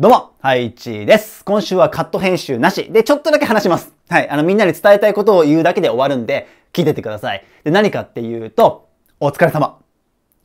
どうも、ハイチです。今週はカット編集なしでちょっとだけ話します。はい、あのみんなに伝えたいことを言うだけで終わるんで聞いててください。で、何かっていうと、お疲れ様。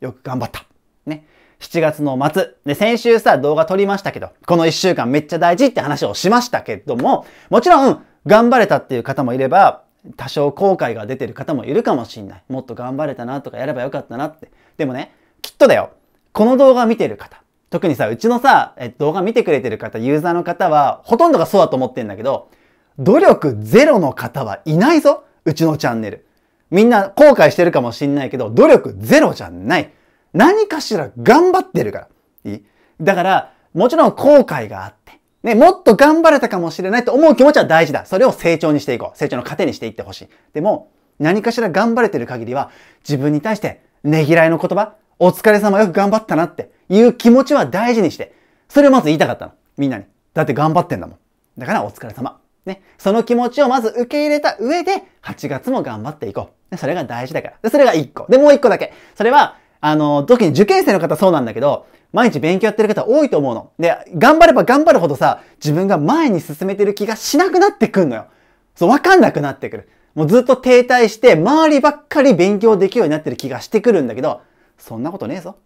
よく頑張った。ね。7月の末。で、先週さ、動画撮りましたけど、この1週間めっちゃ大事って話をしましたけども、もちろん、頑張れたっていう方もいれば、多少後悔が出てる方もいるかもしんない。もっと頑張れたなとかやればよかったなって。でもね、きっとだよ。この動画見てる方、特にさ、うちのさ、え動画見てくれてる方、ユーザーの方は、ほとんどがそうだと思ってんだけど、努力ゼロの方はいないぞうちのチャンネル。みんな後悔してるかもしんないけど、努力ゼロじゃない。何かしら頑張ってるから。いいだから、もちろん後悔があって、ね、もっと頑張れたかもしれないと思う気持ちは大事だ。それを成長にしていこう。成長の糧にしていってほしい。でも、何かしら頑張れてる限りは、自分に対して、ねぎらいの言葉、お疲れ様よく頑張ったなって、いう気持ちは大事にして、それをまず言いたかったの。みんなに。だって頑張ってんだもん。だからお疲れ様。ね。その気持ちをまず受け入れた上で、8月も頑張っていこう。それが大事だから。で、それが1個。で、もう1個だけ。それは、あの、特に受験生の方そうなんだけど、毎日勉強やってる方多いと思うの。で、頑張れば頑張るほどさ、自分が前に進めてる気がしなくなってくんのよ。そう、わかんなくなってくる。もうずっと停滞して、周りばっかり勉強できるようになってる気がしてくるんだけど、そんなことねえぞ。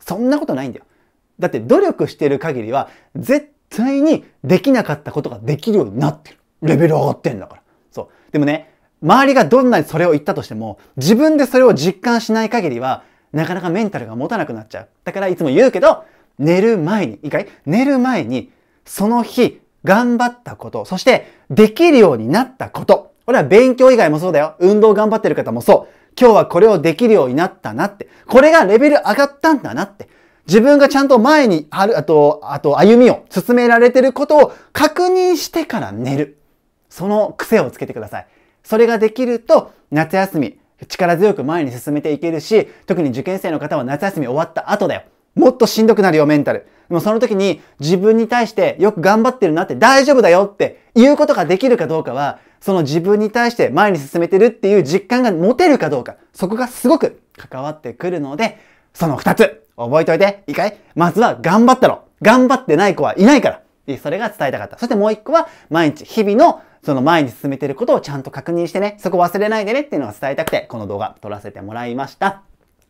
そんなことないんだよ。だって努力してる限りは絶対にできなかったことができるようになってる。レベル上がってんだから。そう。でもね、周りがどんなにそれを言ったとしても、自分でそれを実感しない限りは、なかなかメンタルが持たなくなっちゃう。だからいつも言うけど、寝る前に、いいかい寝る前に、その日、頑張ったこと、そして、できるようになったこと。これは勉強以外もそうだよ。運動頑張ってる方もそう。今日はこれをできるようになったなって。これがレベル上がったんだなって。自分がちゃんと前にある、あと、あと歩みを進められてることを確認してから寝る。その癖をつけてください。それができると、夏休み、力強く前に進めていけるし、特に受験生の方は夏休み終わった後だよ。もっとしんどくなるよ、メンタル。でもその時に自分に対してよく頑張ってるなって大丈夫だよって言うことができるかどうかはその自分に対して前に進めてるっていう実感が持てるかどうか、そこがすごく関わってくるので、その二つ、覚えておいて、いいかいまずは頑張ったの。頑張ってない子はいないから。それが伝えたかった。そしてもう一個は、毎日、日々の、その前に進めてることをちゃんと確認してね、そこ忘れないでねっていうのを伝えたくて、この動画撮らせてもらいました。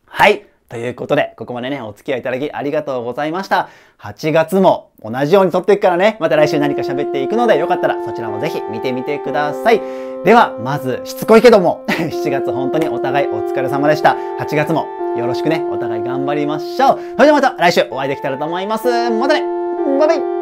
はい。ということで、ここまでね、お付き合いいただきありがとうございました。8月も同じように撮っていくからね、また来週何か喋っていくので、よかったらそちらもぜひ見てみてください。では、まず、しつこいけども、7 月本当にお互いお疲れ様でした。8月もよろしくね、お互い頑張りましょう。それではまた来週お会いできたらと思います。またねバイバイ